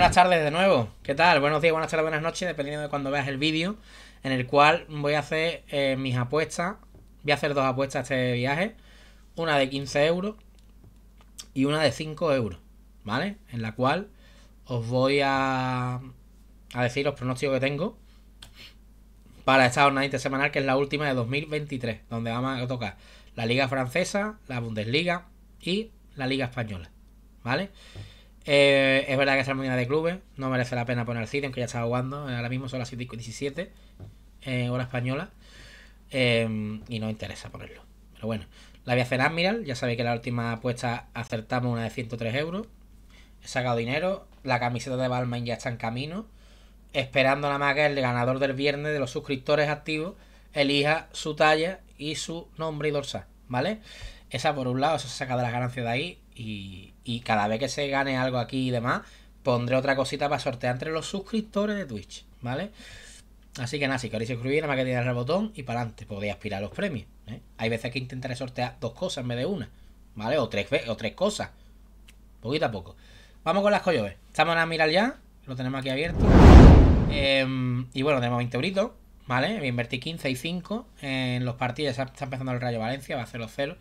buenas tardes de nuevo. ¿Qué tal? Buenos días, buenas tardes, buenas noches, dependiendo de cuando veas el vídeo, en el cual voy a hacer eh, mis apuestas. Voy a hacer dos apuestas a este viaje. Una de 15 euros y una de 5 euros, ¿vale? En la cual os voy a, a decir los pronósticos que tengo para esta jornada semanal que es la última de 2023, donde vamos a tocar la Liga Francesa, la Bundesliga y la Liga Española, ¿vale? Eh, es verdad que es moneda de clubes, no merece la pena poner el sitio, aunque ya estaba jugando. Ahora mismo son las 17, eh, hora española. Em, y no interesa ponerlo. Pero bueno, la voy a hacer Admiral. Ya sabéis que la última apuesta acertamos una de 103 euros. He sacado dinero. La camiseta de Balmain ya está en camino. Esperando nada más que el ganador del viernes de los suscriptores activos elija su talla y su nombre y dorsal. ¿Vale? Esa por un lado, se saca de las ganancias de ahí y, cada vez que se gane algo aquí y demás, pondré otra cosita para sortear entre los suscriptores de Twitch, ¿vale? Así que nada, si queréis suscribir, nada más que tirar el botón y para adelante, podéis aspirar a los premios. ¿eh? Hay veces que intentaré sortear dos cosas en vez de una, ¿vale? O tres, o tres cosas, poquito a poco. Vamos con las coyoves. Estamos en mirar ya, lo tenemos aquí abierto. Em, y bueno, tenemos 20 euritos, ¿vale? Me invertí 15 y 5 en los partidos. Está empezando el Rayo Valencia, va a los 0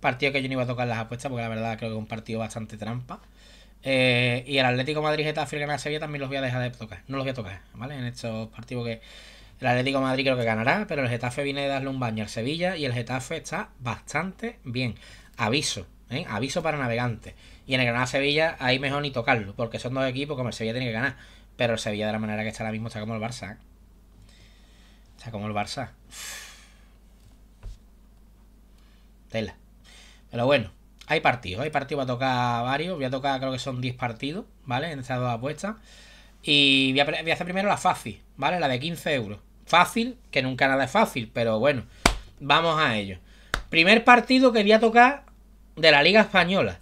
Partido que yo no iba a tocar las apuestas, porque la verdad creo que es un partido bastante trampa. Eh, y el Atlético Madrid, Getafe y Sevilla también los voy a dejar de tocar. No los voy a tocar, ¿vale? En estos partidos que el Atlético Madrid creo que ganará, pero el Getafe viene de darle un baño al Sevilla y el Getafe está bastante bien. Aviso, ¿eh? Aviso para navegantes. Y en el Granada-Sevilla ahí mejor ni tocarlo, porque son dos equipos como el Sevilla tiene que ganar. Pero el Sevilla de la manera que está ahora mismo está como el Barça. ¿eh? Está como el Barça. Tela. Pero bueno, hay partidos, hay partidos, va a tocar varios, voy a tocar creo que son 10 partidos, ¿vale? En estas dos apuestas. Y voy a, hacer primero la fácil, ¿vale? La de 15 euros. Fácil, que nunca nada es fácil, pero bueno, vamos a ello. Primer partido que voy a tocar de la Liga Española.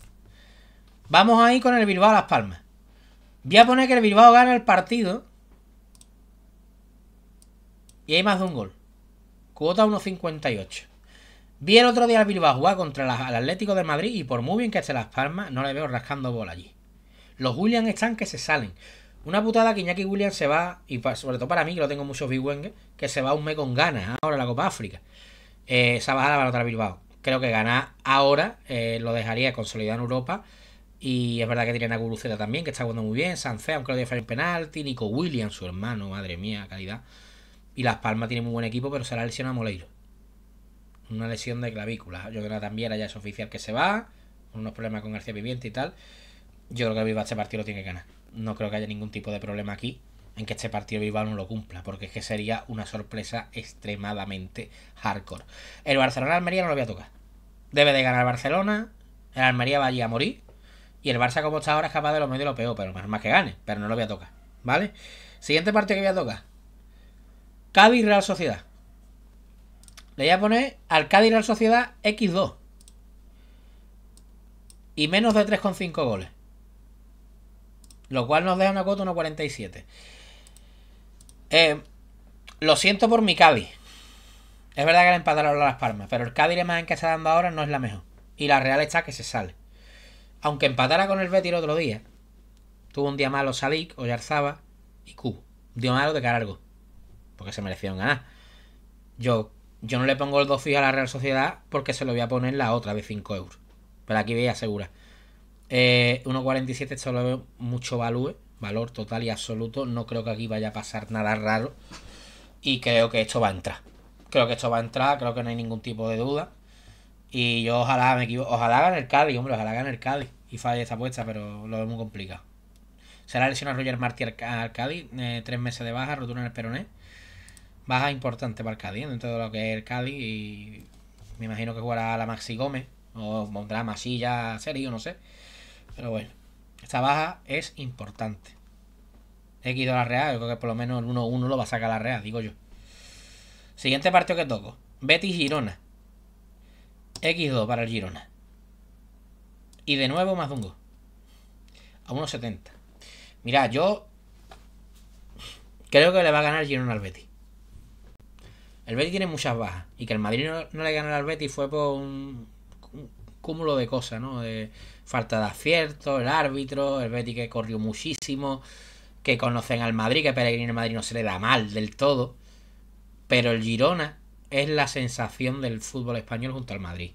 Vamos ahí con el Bilbao a Las Palmas. Voy a poner que el Bilbao gana el partido. Y hay más de un gol. Cuota 1.58. Bien otro día al Bilbao jugar contra el Atlético de Madrid y por muy bien que esté Las Palmas, no le veo rascando bola allí. Los Williams están que se salen. Una putada que Iñaki Williams se va, y sobre todo para mí, que lo tengo muchos Big que se va un mes con ganas ¿eh? ahora la Copa África. Eh, esa bajada para otra Bilbao. Creo que ganar ahora eh, lo dejaría consolidar en Europa. Y es verdad que tiene a Guruceta también, que está jugando muy bien. Sancea, aunque lo dio en penalti. Nico Williams, su hermano, madre mía, calidad. Y Las Palmas tiene muy buen equipo, pero será lesionado Moleiro una lesión de clavícula. Yo creo que también ya es oficial que se va, unos problemas con García Viviente y tal. Yo creo que Viva este partido lo tiene que ganar. No creo que haya ningún tipo de problema aquí en que este partido Viva no lo cumpla, porque es que sería una sorpresa extremadamente hardcore. El Barcelona-Almería no lo voy a tocar. Debe de ganar Barcelona, el Almería va allí a morir, y el Barça como está ahora es capaz de lo medio y lo peor, pero más, que gane, pero no lo voy a tocar, ¿vale? Siguiente partido que voy a tocar. Cádiz-Real Sociedad. Le voy a poner al Cádiz la Sociedad X2. Y menos de 3,5 goles. Lo cual nos deja una cuota 1,47. Eh, lo siento por mi Cádiz. Es verdad que le empataron a las palmas, pero el Cádiz más en que se dando ahora no es la mejor. Y la Real está que se sale. Aunque empatara con el Betis el otro día, tuvo un día malo Sadik Oyarzaba y q Un día malo de Carargo. Porque se merecieron ganar. Yo yo no le pongo el 2 fijo a la Real Sociedad porque se lo voy a poner la otra de 5 euros. Pero aquí veía segura Eh, 1.47 esto lo veo mucho value, valor total y absoluto. No creo que aquí vaya a pasar nada raro. Y creo que esto va a entrar. Creo que esto va a entrar, creo que no hay ningún tipo de duda. Y yo ojalá me equivoco. Ojalá gane el Cádiz, hombre, ojalá gane el Cádiz. Y falle esta apuesta, pero lo veo muy complicado. Será lesión a Roger Martí al Cádiz, eh, tres meses de baja, rotura en el peroné baja importante para el Cádiz, dentro de lo que es el cali Y me imagino que jugará la Maxi Gómez o pondrá Masilla serio, no sé. Pero bueno, esta baja es importante. X a la Real, creo que por lo menos el 1-1 lo va a sacar la Real, digo yo. Siguiente partido que toco: Betty Girona. X2 para el Girona. Y de nuevo Mazungo. A A 1.70. Mira, yo creo que le va a ganar Girona al Betty el Betty tiene muchas bajas y que el Madrid no, le ganara al betty fue por un, cúmulo de cosas, ¿no? De falta de acierto, el árbitro, el Betty que corrió muchísimo, que conocen al Madrid, que Peregrino en el Madrid no se le da mal del todo, pero el Girona es la sensación del fútbol español junto al Madrid.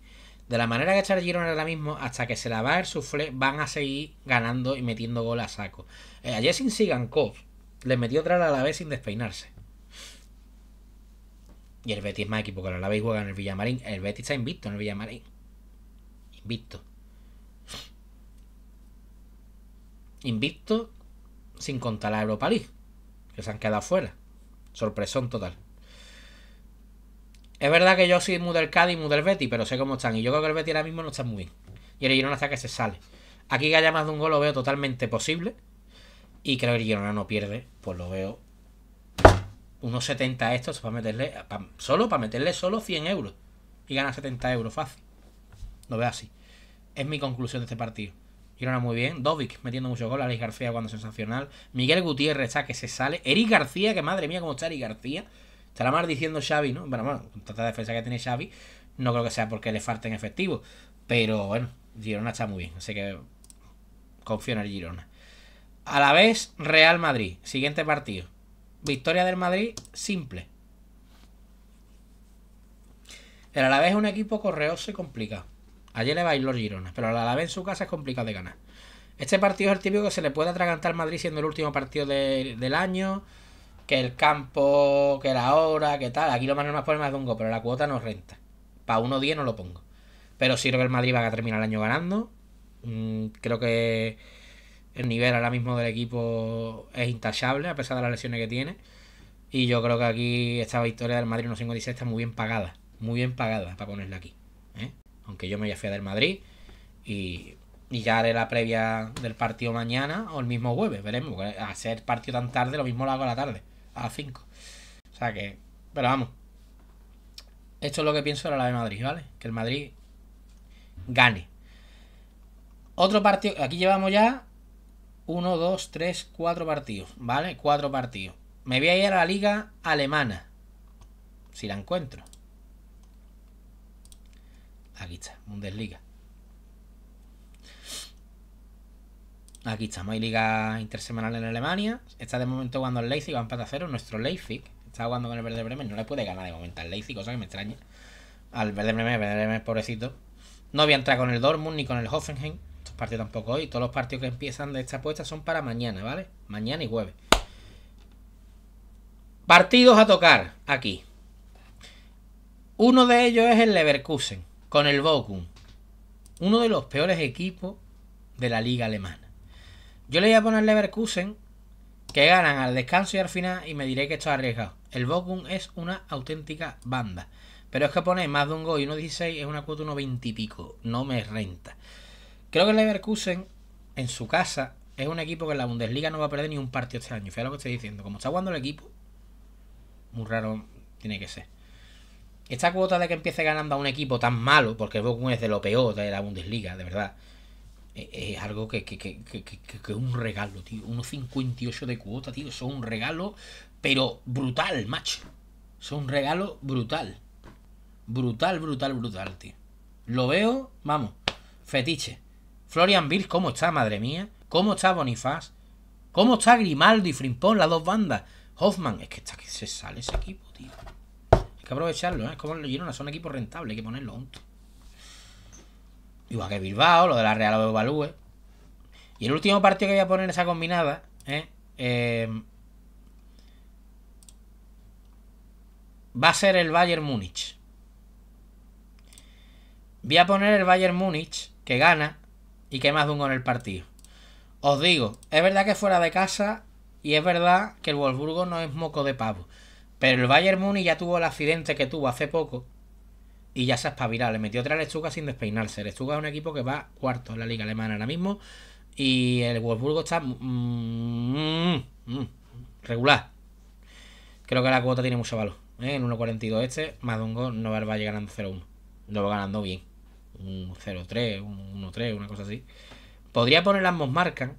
De la manera que está el Girona ahora mismo, hasta que se la va el suflé, van a seguir ganando y metiendo gol a saco. A eh, ayer sin Sigankov, le metió otra a la vez sin despeinarse. Y el Betis es más equipo que la Alavés juega en el Villamarín. El Betis está invicto en el Villamarín. Invicto. Invicto sin contar la Europa League, que se han quedado fuera. Sorpresón total. Es verdad que yo soy muy del y muy Betis, pero sé cómo están. Y yo creo que el Betis ahora mismo no está muy bien. Y el Girona hasta que se sale. Aquí que haya más de un gol lo veo totalmente posible. Y creo que el Girona no pierde, pues lo veo unos 70 estos para meterle, solo para meterle solo 100 euros y gana 70 euros fácil. Lo veo así. Es mi conclusión de este partido. Girona muy bien. Dovic metiendo muchos goles. Alex García cuando sensacional. Miguel Gutiérrez está que se sale. Eric García, que madre mía, cómo está Eric García. Estará mar diciendo Xavi, ¿no? Bueno, bueno, con tanta defensa que tiene Xavi, no creo que sea porque le en efectivo. Pero bueno, Girona está muy bien. Así que confío en el Girona. A la vez, Real Madrid. Siguiente partido. Victoria del Madrid simple. El vez es un equipo correoso y complicado. Ayer le los Girona, pero a la vez en su casa es complicado de ganar. Este partido es el típico que se le puede atragantar al Madrid siendo el último partido del año. Que el campo, que la hora, que tal. Aquí lo más normal es más de un pero la cuota no renta. Para 1-10 no lo pongo. Pero si el Madrid va a terminar el año ganando. Mm, creo que el nivel ahora mismo del equipo es intachable a pesar de las lesiones que tiene. Y yo creo que aquí esta victoria del Madrid 156 está muy bien pagada. Muy bien pagada para ponerla aquí. ¿eh? Aunque yo me voy a fiar del Madrid. Y, y, ya haré la previa del partido mañana o el mismo jueves. Veremos. hacer partido tan tarde, lo mismo lo hago a la tarde. A las 5. O sea que. Pero vamos. Esto es lo que pienso de la de Madrid, ¿vale? Que el Madrid gane. Otro partido. Aquí llevamos ya 1, 2, 3, 4 partidos, ¿vale? Cuatro partidos. Me voy a ir a la liga alemana, si la encuentro. Aquí está, Bundesliga. Aquí estamos, hay liga intersemanal en Alemania. Está de momento jugando el Leipzig, va a empate a cero. Nuestro Leipzig está jugando con el Verde Bremen. No le puede ganar de momento al Leipzig, cosa que me extraña. Al Verde Bremen, Verde Bremen, pobrecito. No voy a entrar con el Dortmund ni con el Hoffenheim partido tampoco hoy. Todos los partidos que empiezan de esta apuesta son para mañana, ¿vale? Mañana y jueves. Partidos a tocar aquí. Uno de ellos es el Leverkusen con el Bochum. Uno de los peores equipos de la liga alemana. Yo le voy a poner Leverkusen que ganan al descanso y al final y me diré que esto es arriesgado. El Bochum es una auténtica banda. Pero es que pone más de un gol y 1.16 es una cuota 1.20 y pico. No me renta. Creo que el Leverkusen en su casa es un equipo que en la Bundesliga no va a perder ni un partido este año. Fíjate lo que estoy diciendo. Como está jugando el equipo, muy raro tiene que ser. Esta cuota de que empiece ganando a un equipo tan malo, porque el Bochum es de lo peor de la Bundesliga, de verdad, eh, es algo que, que, un regalo, tío. 58 de cuota, tío. Son un regalo, pero brutal, macho. Son un regalo brutal. Brutal, brutal, brutal, tío. Lo veo, vamos, fetiche. Florian Bill, ¿cómo está, madre mía? ¿Cómo está Bonifaz? ¿Cómo está Grimaldi, y Frimpón, las dos bandas? Hoffman, es que está que se sale ese equipo, tío. Hay que aprovecharlo, ¿eh? Es como lo zona son equipos rentables, hay que ponerlo Igual que Bilbao, lo de la Real Ovalúe. ¿eh? Y el último partido que voy a poner esa combinada, ¿eh? eh, va a ser el Bayern Múnich. Voy a poner el Bayern Múnich, que gana y que más de en el partido. Os digo, es verdad que fuera de casa y es verdad que el Wolfsburgo no es moco de pavo. Pero el Bayern Múnich ya tuvo el accidente que tuvo hace poco y ya se ha Le metió otra Lechuga sin despeinarse. El Stuka es un equipo que va cuarto en la liga alemana ahora mismo y el Wolfsburgo está mm, mm, mm, regular. Creo que la cuota tiene mucho valor. ¿eh? En 1.42 este, más no va a no va ganando 0-1. No va ganando bien un 0-3, un 1-3, una cosa así. Podría poner ambos marcan,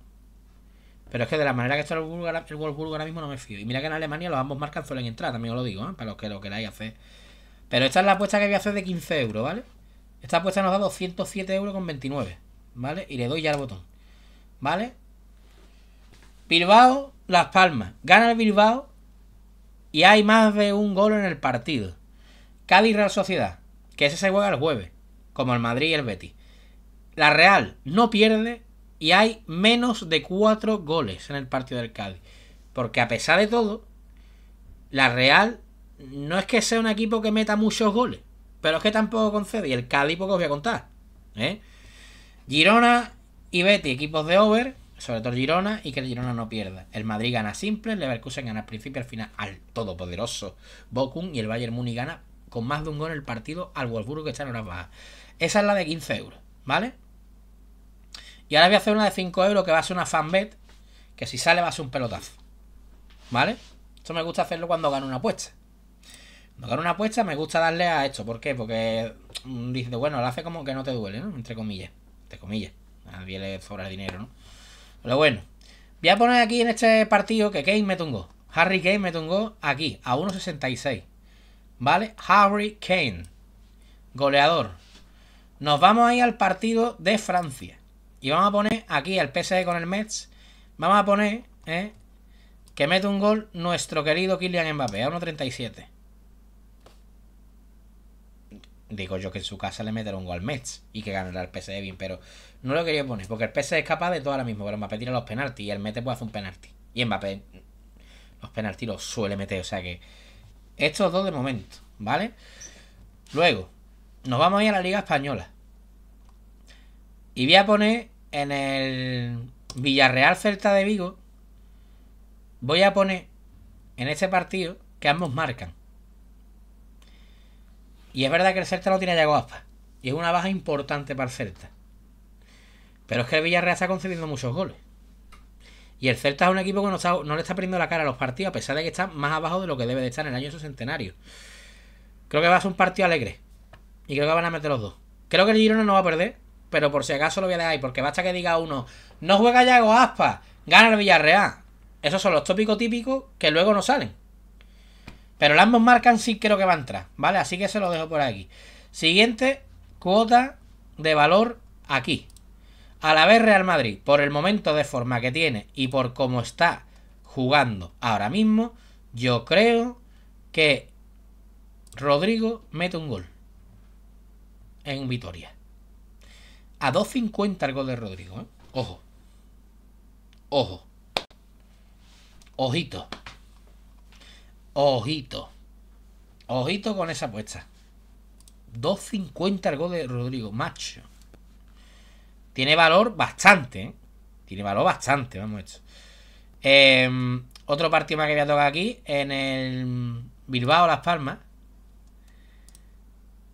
pero es que de la manera que está el Wolfsburg, el ahora mismo no me fío. Y mira que en Alemania los ambos marcan suelen entrar, también os lo digo, ¿eh? para los que lo queráis hacer. Pero esta es la apuesta que voy a hacer de 15 euros, ¿vale? Esta apuesta nos da 207 euros con 29, ¿vale? Y le doy ya al botón, ¿vale? Bilbao, Las Palmas. Gana el Bilbao y hay más de un gol en el partido. Cádiz Real Sociedad, que ese se juega el jueves como el Madrid y el Betis. La Real no pierde y hay menos de cuatro goles en el partido del Cádiz. Porque a pesar de todo, la Real no es que sea un equipo que meta muchos goles, pero es que tampoco concede. Y el Cádiz poco os voy a contar. ¿eh? Girona y Betty, equipos de over, sobre todo Girona, y que el Girona no pierda. El Madrid gana simple, el Leverkusen gana al principio al final al todopoderoso Bocum y el Bayern Muni gana con más de un gol en el partido al Wolfsburg que está en horas bajas. Esa es la de 15 euros, ¿vale? Y ahora voy a hacer una de 5 euros que va a ser una fanbet, que si sale va a ser un pelotazo, ¿vale? Esto me gusta hacerlo cuando gano una apuesta. Cuando gano una apuesta me gusta darle a esto, ¿por qué? Porque mm, dice, bueno, lo hace como que no te duele, ¿no? Entre comillas, entre comillas. nadie le sobra el dinero, ¿no? Pero bueno, voy a poner aquí en este partido que Kane me tungó. Harry Kane me tungó aquí, a 1.66. ¿Vale? Harry Kane, goleador, nos vamos a ir al partido de Francia. Y vamos a poner aquí al PSG con el Metz. Vamos a poner ¿eh? que mete un gol nuestro querido Kylian Mbappé a 1.37. Digo yo que en su casa le meterá un gol al Metz y que ganará el PSG bien, pero no lo quería poner porque el PSG es capaz de todo ahora mismo. Pero Mbappé tira los penaltis y el Mete puede hacer un penalti. Y Mbappé los penaltis los suele meter, o sea que estos dos de momento, ¿vale? Luego, nos vamos a ir a la Liga Española. Y voy a poner en el Villarreal Celta de Vigo. Voy a poner en ese partido que ambos marcan. Y es verdad que el Celta no tiene a Y es una baja importante para el Celta. Pero es que el Villarreal está concediendo muchos goles. Y el Celta es un equipo que no, está, no le está perdiendo la cara a los partidos, a pesar de que está más abajo de lo que debe de estar en el año de su centenario. Creo que va a ser un partido alegre. Y creo que van a meter los dos. Creo que el Girona no va a perder pero por si acaso lo voy a dejar ahí, porque basta que diga uno, no juega Yago Aspa, gana el Villarreal. Esos son los tópicos típicos que luego no salen. Pero las ambos marcan sí creo que van a entrar, ¿vale? Así que se lo dejo por aquí. Siguiente, cuota de valor aquí. A la vez Real Madrid, por el momento de forma que tiene y por cómo está jugando ahora mismo, yo creo que Rodrigo mete un gol en Vitoria a 2.50 el gol de Rodrigo. ¿eh? Ojo. Ojo. Ojito. Ojito. Ojito con esa apuesta. 2.50 el gol de Rodrigo. Macho. Tiene valor bastante. ¿eh? Tiene valor bastante, vamos hecho Eh, em, otro partido más que voy a tocar aquí. En el Bilbao Las Palmas.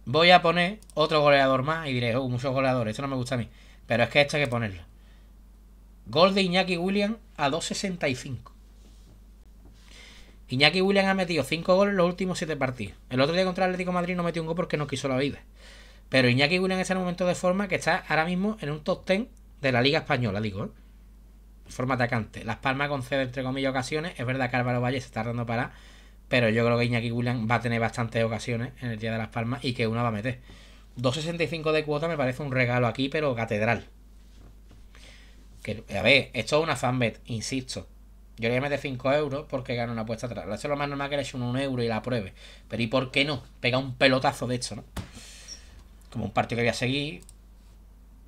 Voy a poner otro goleador más y diré, oh, muchos goleadores, esto no me gusta a mí. Pero es que esto hay que ponerlo. Gol de Iñaki William a 2.65. Iñaki William ha metido 5 goles en los últimos 7 partidos. El otro día contra el Atlético de Madrid no metió un gol porque no quiso la vida. Pero Iñaki William está en un momento de forma que está ahora mismo en un top 10 de la Liga Española, digo. ¿eh? Forma atacante. Las Palmas concede, entre comillas, ocasiones. Es verdad que Álvaro Valle se está dando para pero yo creo que Iñaki William va a tener bastantes ocasiones en el Día de las Palmas y que una va a meter. 2.65 de cuota me parece un regalo aquí, pero catedral. Que, a ver, esto es una fanbet, insisto. Yo le voy a meter 5 euros porque gano una apuesta atrás. lo hace lo más normal que le eche un euro y la pruebe. Pero ¿y por qué no? Pega un pelotazo de esto, ¿no? Como un partido que voy a seguir,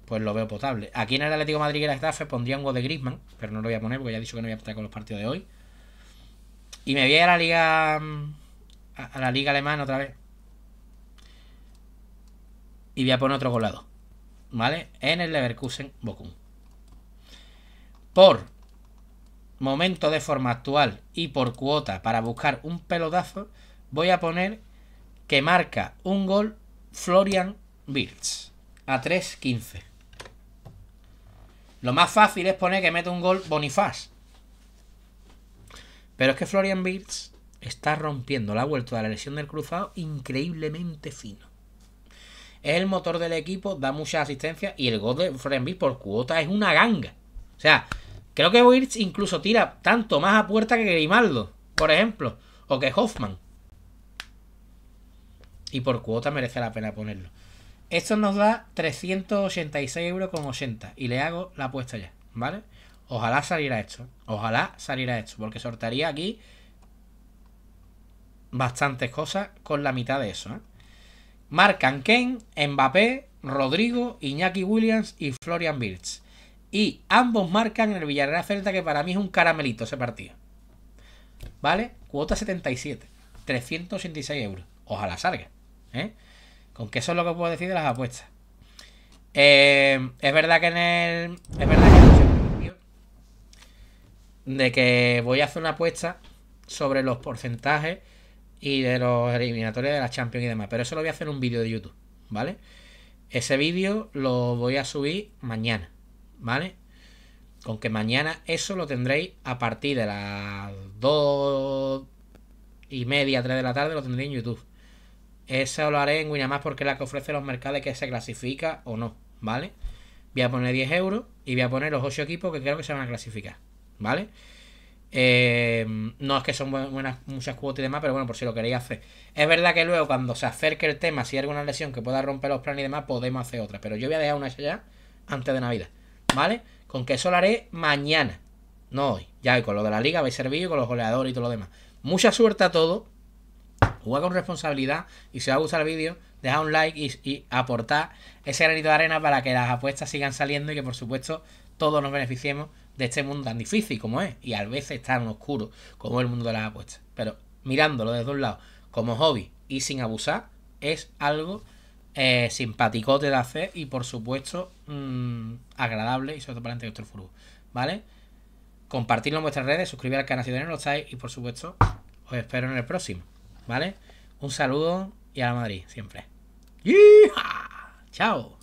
pues lo veo potable. Aquí en el Atlético Madrid y el Getafe pondría un gol de Griezmann, pero no lo voy a poner porque ya he dicho que no voy a estar con los partidos de hoy. Y me voy a la liga. Mm, a la liga alemana otra vez. Y voy a poner otro golado. ¿Vale? En el Leverkusen Bocum. Por momento de forma actual y por cuota para buscar un pelotazo, voy a poner que marca un gol Florian Birch a 3.15. Lo más fácil es poner que mete un gol Bonifaz. Pero es que Florian Birds está rompiendo la vuelta de la lesión del cruzado increíblemente fino. Es el motor del equipo, da mucha asistencia y el gol de Florian Birds por cuota es una ganga. O sea, creo que Birds incluso tira tanto más a puerta que Grimaldo, por ejemplo, o que Hoffman. Y por cuota merece la pena ponerlo. Esto nos da 386,80 euros y le hago la apuesta ya, ¿vale? Ojalá saliera esto. Ojalá saliera esto. Porque sortaría aquí bastantes cosas con la mitad de eso. ¿eh? Marcan Ken, Mbappé, Rodrigo, Iñaki Williams y Florian Birch. Y ambos marcan en el Villarreal Celta, que para mí es un caramelito ese partido. ¿Vale? Cuota 77. 386 euros. Ojalá salga. ¿eh? Con que eso es lo que puedo decir de las apuestas. Eh, es verdad que en el. Es verdad que de que voy a hacer una apuesta sobre los porcentajes y de los eliminatorios de la Champions y demás. Pero eso lo voy a hacer en un vídeo de YouTube, ¿vale? Ese vídeo lo voy a subir mañana, ¿vale? Con que mañana eso lo tendréis a partir de las 2 y media, 3 de la tarde, lo tendréis en YouTube. Eso lo haré en más porque es la que ofrece los mercados que se clasifica o no, ¿vale? Voy a poner 10 euros y voy a poner los 8 equipos que creo que se van a clasificar. ¿vale? Eh, no es que son buenas, muchas cuotas y demás, pero bueno, por si lo queréis hacer. Es verdad que luego, cuando se acerque el tema, si hay alguna lesión que pueda romper los planes y demás, podemos hacer otra. Pero yo voy a dejar una ya antes de Navidad, ¿vale? Con que eso lo haré mañana, no hoy. Ya con lo de la liga habéis servido con los goleadores y todo lo demás. Mucha suerte a todos. Juega con responsabilidad y si os ha gustado el vídeo, dejad un like y, y aportad ese granito de arena para que las apuestas sigan saliendo y que por supuesto todos nos beneficiemos de este mundo tan difícil como es y a veces tan oscuro como el mundo de las apuestas. Pero mirándolo desde un lado como hobby y sin abusar es algo simpático eh, simpaticote de hacer y por supuesto mm, agradable y sobre todo para el nuestro futuro. ¿vale? Compartirlo en vuestras redes, suscribir al canal si no lo estáis y por supuesto os espero en el próximo, ¿vale? Un saludo y a la Madrid siempre. ¡Yeeha! ¡Chao!